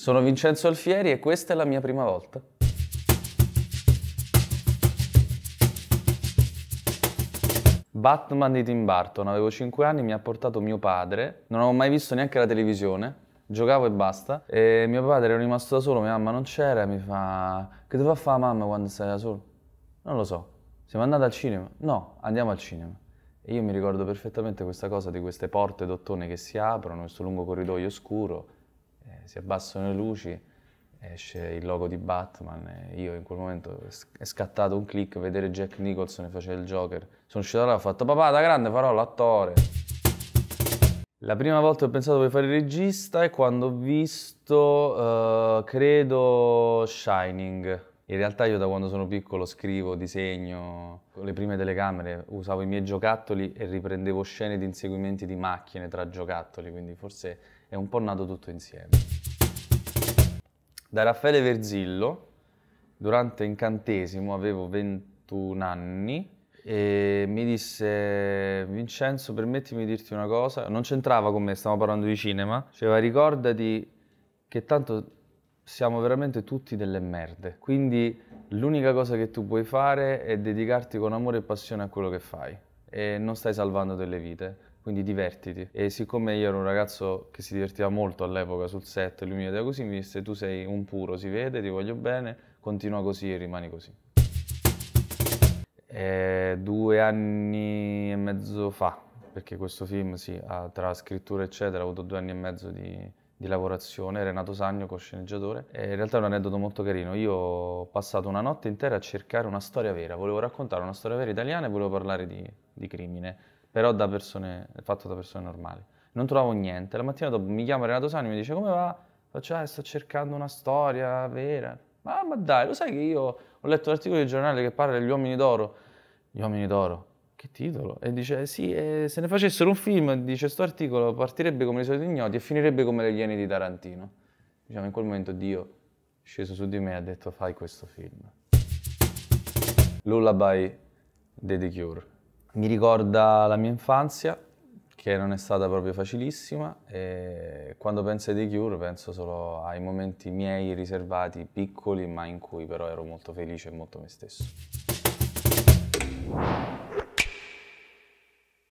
Sono Vincenzo Alfieri e questa è la mia prima volta. Batman di Tim Burton, avevo 5 anni, mi ha portato mio padre, non avevo mai visto neanche la televisione, giocavo e basta, e mio padre era rimasto da solo, mia mamma non c'era, mi fa che doveva fare mamma quando stai da solo? Non lo so, siamo andati al cinema? No, andiamo al cinema. E io mi ricordo perfettamente questa cosa di queste porte d'ottone che si aprono, questo lungo corridoio scuro, si abbassano le luci, esce il logo di Batman E io in quel momento è scattato un click, vedere Jack Nicholson che faceva il Joker. Sono uscito da là e ho fatto papà da grande farò l'attore. La prima volta che ho pensato di fare il regista è quando ho visto, uh, credo, Shining in realtà io da quando sono piccolo scrivo, disegno, con le prime telecamere usavo i miei giocattoli e riprendevo scene di inseguimenti di macchine tra giocattoli, quindi forse è un po' nato tutto insieme. Da Raffaele Verzillo, durante Incantesimo avevo 21 anni, e mi disse Vincenzo permettimi di dirti una cosa non c'entrava con me, stavamo parlando di cinema diceva ricordati che tanto siamo veramente tutti delle merde. Quindi l'unica cosa che tu puoi fare è dedicarti con amore e passione a quello che fai e non stai salvando delle vite. Quindi divertiti. E siccome io ero un ragazzo che si divertiva molto all'epoca sul set, lui mi vedeva così, mi disse tu sei un puro, si vede, ti voglio bene, continua così e rimani così. È due anni e mezzo fa, perché questo film sì, ha, tra scrittura eccetera ha avuto due anni e mezzo di, di lavorazione, Renato Sagno, cosceneggiatore. Eh, in realtà è un aneddoto molto carino. Io ho passato una notte intera a cercare una storia vera, volevo raccontare una storia vera italiana e volevo parlare di, di crimine, però da persone, fatto da persone normali. Non trovavo niente. La mattina dopo mi chiama Renato Sagno e mi dice come va? Faccio, ah, sto cercando una storia vera. Ma, ma dai, lo sai che io ho letto l'articolo di giornale che parla degli uomini d'oro? Gli uomini d'oro? Che titolo? E dice, sì, e se ne facessero un film, dice sto articolo, partirebbe come i soliti ignoti e finirebbe come le Iene di Tarantino. Diciamo, in quel momento Dio è sceso su di me e ha detto, fai questo film. Lullaby di The Cure. Mi ricorda la mia infanzia, che non è stata proprio facilissima e quando penso ai The Cure penso solo ai momenti miei riservati, piccoli, ma in cui però ero molto felice e molto me stesso.